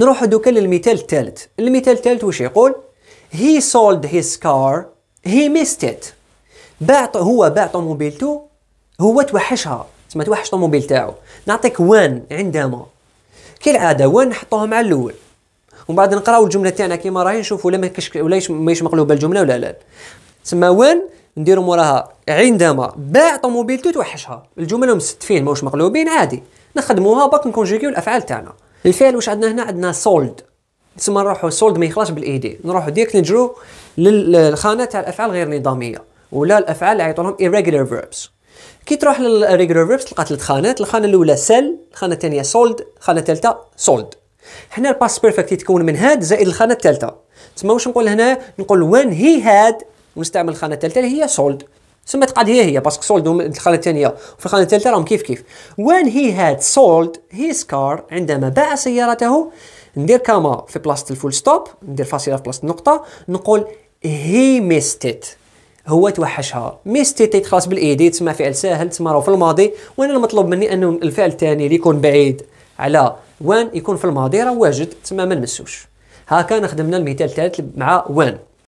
نروح دوكا للمثال الثالث المثال الثالث واش يقول he sold his car he missed it باع هو باع طوموبيلته هو توحشها تسمى توحش طوموبيل تاعو نعطيك وان عندما كالعاده وان نحطوها مع الاول ومن بعد نقراو الجمله تاعنا كيما راهي نشوفوا ولا ما ولا ماهيش مقلوبه الجمله ولا لا تسمى وان نديرو موراها عندما باع طوموبيلته توحشها الجمل مستفين ماهوش مقلوبين عادي نخدموها باك نكونجيكيو الافعال تاعنا الفعل واش عندنا هنا عندنا سولد تسمى نروحو سولد ما يخلاش بالايدي نروحو ديريكت نجرو للخانه تاع الافعال غير نظاميه ولا الافعال اللي عيطولهم irregular verbs كي تروح للريجولار فيربس تلقى ثلاث خانات الخانه الاولى سيل الخانه الثانيه سولد الخانه الثالثه سولد هنا الباس بيرفكت يتكون من هاد زائد الخانه الثالثه تسمى واش نقول هنا نقول وين هي هاد ونستعمل الخانه الثالثه اللي هي سولد سما تقعد هي هي باسكو سولد الخانه الثانيه وفي الخانه الثالثه راهم كيف كيف وين هي هاد سولد هيز كار عندما باع سيارته ندير كاما في بلاصه الفول ستوب ندير فاصله في بلاصه النقطه نقول هي ميستيت هو توحشها ات تيتخلص بالايدي تسمى فعل ساهل تسمى راه في الماضي وانا المطلوب مني انه الفعل الثاني اللي يكون بعيد على وان يكون في الماضي راه واجد تسمى ما نمسوش هكا خدمنا المثال الثالث مع وان